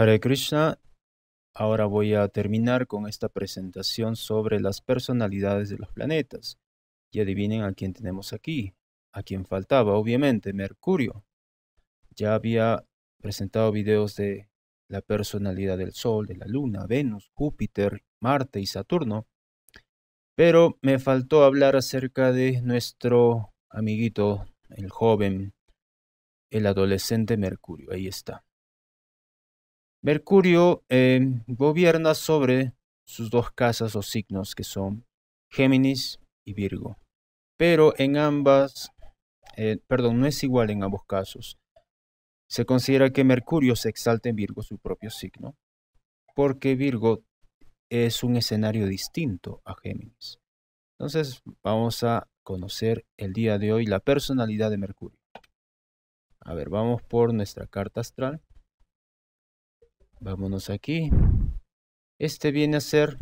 Hare Krishna, ahora voy a terminar con esta presentación sobre las personalidades de los planetas. Y adivinen a quién tenemos aquí, a quien faltaba, obviamente, Mercurio. Ya había presentado videos de la personalidad del Sol, de la Luna, Venus, Júpiter, Marte y Saturno. Pero me faltó hablar acerca de nuestro amiguito, el joven, el adolescente Mercurio. Ahí está. Mercurio eh, gobierna sobre sus dos casas o signos, que son Géminis y Virgo. Pero en ambas, eh, perdón, no es igual en ambos casos. Se considera que Mercurio se exalta en Virgo, su propio signo, porque Virgo es un escenario distinto a Géminis. Entonces vamos a conocer el día de hoy la personalidad de Mercurio. A ver, vamos por nuestra carta astral. Vámonos aquí. Este viene a ser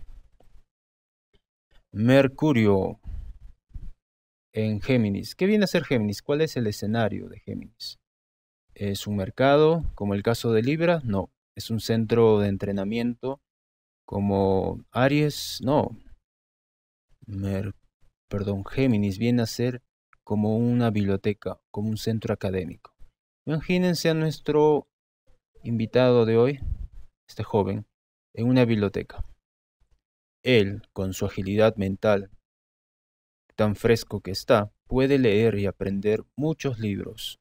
Mercurio en Géminis. ¿Qué viene a ser Géminis? ¿Cuál es el escenario de Géminis? ¿Es un mercado como el caso de Libra? No. ¿Es un centro de entrenamiento como Aries? No. perdón, Géminis viene a ser como una biblioteca, como un centro académico. Imagínense a nuestro invitado de hoy, este joven, en una biblioteca. Él, con su agilidad mental tan fresco que está, puede leer y aprender muchos libros,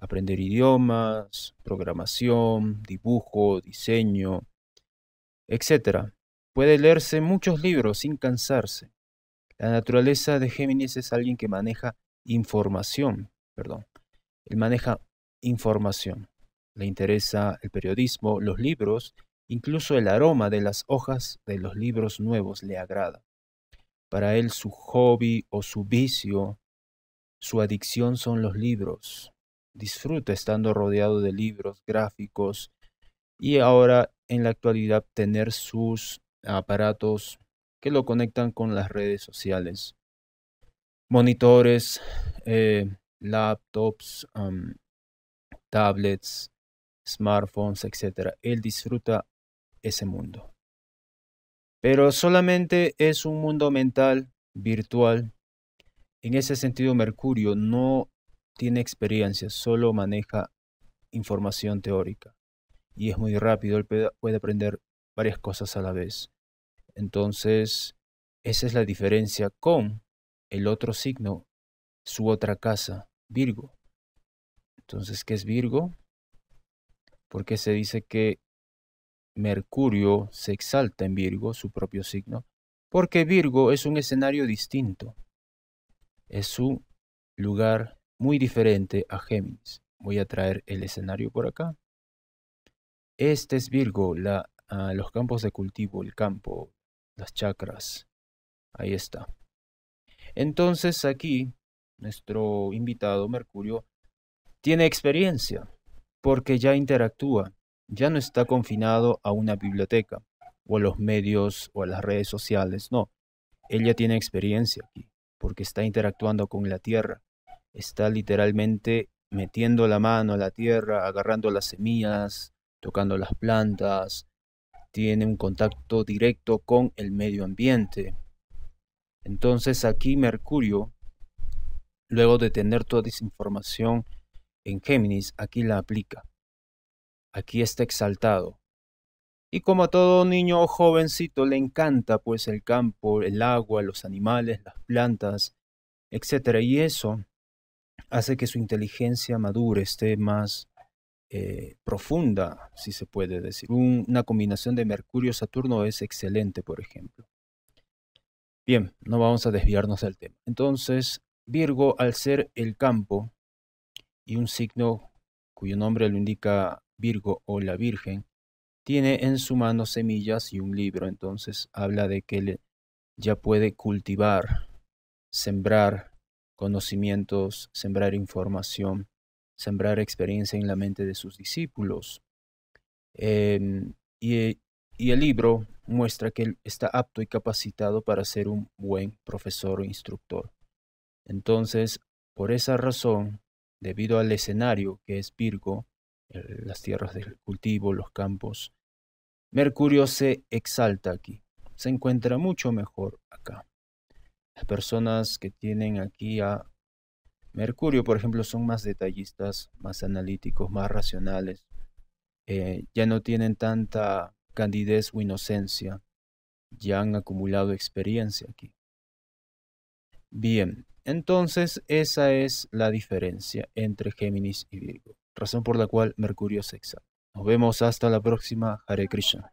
aprender idiomas, programación, dibujo, diseño, etc. Puede leerse muchos libros sin cansarse. La naturaleza de Géminis es alguien que maneja información, perdón. Él maneja información. Le interesa el periodismo, los libros Incluso el aroma de las hojas de los libros nuevos le agrada. Para él su hobby o su vicio, su adicción son los libros. Disfruta estando rodeado de libros, gráficos y ahora en la actualidad tener sus aparatos que lo conectan con las redes sociales. Monitores, eh, laptops, tablets, smartphones, etc. Él disfruta ese mundo. Pero solamente es un mundo mental, virtual. En ese sentido, Mercurio no tiene experiencia, solo maneja información teórica. Y es muy rápido, él puede aprender varias cosas a la vez. Entonces, esa es la diferencia con el otro signo, su otra casa, Virgo. Entonces, ¿qué es Virgo? Porque se dice que Mercurio se exalta en Virgo, su propio signo, porque Virgo es un escenario distinto. Es un lugar muy diferente a Géminis. Voy a traer el escenario por acá. Este es Virgo, los campos de cultivo, el campo, las chakras. Ahí está. Entonces aquí nuestro invitado Mercurio tiene experiencia porque ya interactúa ya no está confinado a una biblioteca o a los medios o a las redes sociales, no. Ella tiene experiencia aquí, porque está interactuando con la tierra, está literalmente metiendo la mano a la tierra, agarrando las semillas, tocando las plantas, tiene un contacto directo con el medio ambiente. Entonces aquí Mercurio, luego de tener toda esa información en Géminis, aquí la aplica aquí está exaltado. Y como a todo niño o jovencito le encanta pues el campo, el agua, los animales, las plantas, etc. Y eso hace que su inteligencia madure, esté más eh, profunda, si se puede decir. una combinación de Mercurio-Saturno es excelente, por ejemplo. Bien, no vamos a desviarnos del tema. Entonces, Virgo, al ser el campo y un signo cuyo nombre lo indica Virgo o la Virgen, tiene en su mano semillas y un libro, entonces habla de que él ya puede cultivar, sembrar conocimientos, sembrar información, sembrar experiencia en la mente de sus discípulos. Em, y, eh, y el libro muestra que él está apto y capacitado para ser un buen profesor o instructor. Entonces, por esa razón, debido al escenario que es Virgo, eh, las tierras del cultivo, los campos. Mercurio se exalta aquí, se encuentra mucho mejor acá. Las personas que tienen aquí a Mercurio, por ejemplo, son más detallistas, más analíticos, más racionales. Eh, ya no tienen tanta candidez o inocencia. Ya han acumulado experiencia aquí. Bien, entonces esa es la diferencia entre Géminis y Virgo razón por la cual Mercurio se exalta. Nos vemos hasta la próxima. Hare Krishna.